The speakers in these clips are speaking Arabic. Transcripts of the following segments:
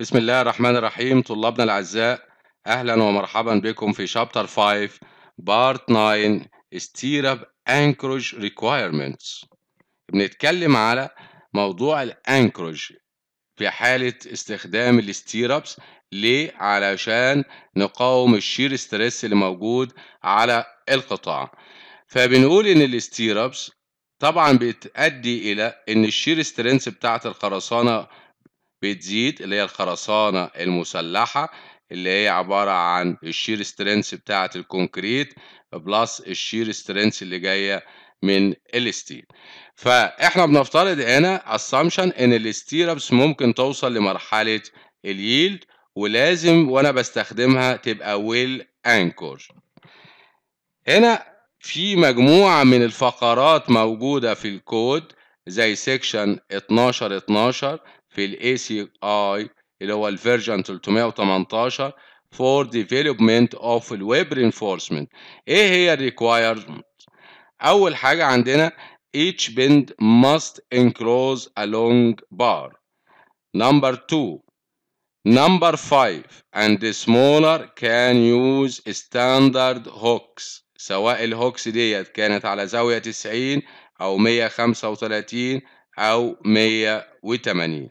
بسم الله الرحمن الرحيم طلابنا الأعزاء أهلا ومرحبا بكم في شابتر 5 بارت 9 ستيرب انكرج ريكويرمنتس بنتكلم على موضوع الأنكروج في حالة استخدام الستيربس ليه؟ علشان نقاوم الشير ستريس اللي موجود على القطاع فبنقول إن الستيربس طبعا بتؤدي إلى إن الشير سترينث بتاعة الخرسانة بتزيد اللي هي الخرسانة المسلحة اللي هي عبارة عن الشير سترينث بتاعة الكونكريت بلس الشير سترينث اللي جاية من الستيل فاحنا بنفترض هنا assumption ان الستيربس ممكن توصل لمرحلة اليلد ولازم وانا بستخدمها تبقى ويل انكور هنا في مجموعة من الفقرات موجودة في الكود زي سيكشن 12 12 في الاي سي اي اللي هو الفيرجن 318 for development of web reinforcement ايه هي الريكوايرمنت اول حاجه عندنا each bend must enclose a long bar number 2 number 5 and the smaller can use standard hooks سواء الهوكس ديت كانت على زاويه 90 او 135 او 180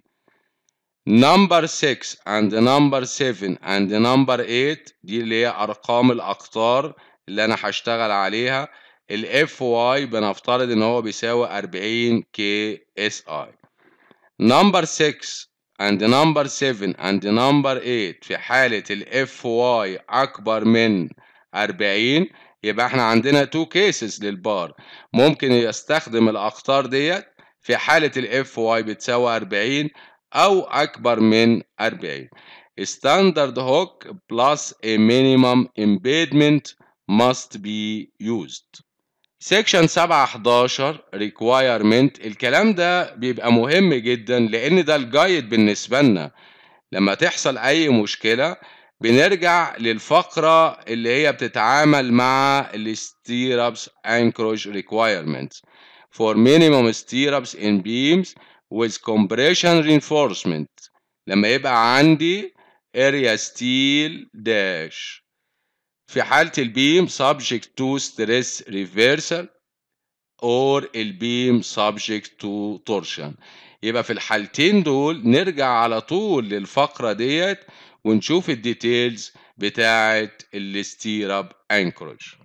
نمبر 6 and نمبر 7 and نمبر 8 دي اللي هي ارقام الاقطار اللي انا هشتغل عليها الاف واي بنفترض ان هو بيساوي 40 كي اس اي نمبر 6 and نمبر 7 and نمبر 8 في حالة الاف واي اكبر من 40 يبقى احنا عندنا تو كيسز للبار ممكن يستخدم الاقطار ديت في حالة الاف واي بتساوي 40 أو أكبر من 40 standard hook plus a minimum impediment must be used section 711 requirement الكلام ده بيبقى مهم جدا لأن ده الجايد بالنسبة لنا لما تحصل أي مشكلة بنرجع للفقرة اللي هي بتتعامل مع الستيربس انكروج ريكوايرمنت for minimum stirrups in beams with compression reinforcement لما يبقى عندي area steel dash في حالة البيم subject to stress reversal or البيم subject to torsion يبقى في الحالتين دول نرجع على طول للفقرة ديت ونشوف الديتيلز بتاعة الستيرب انكروج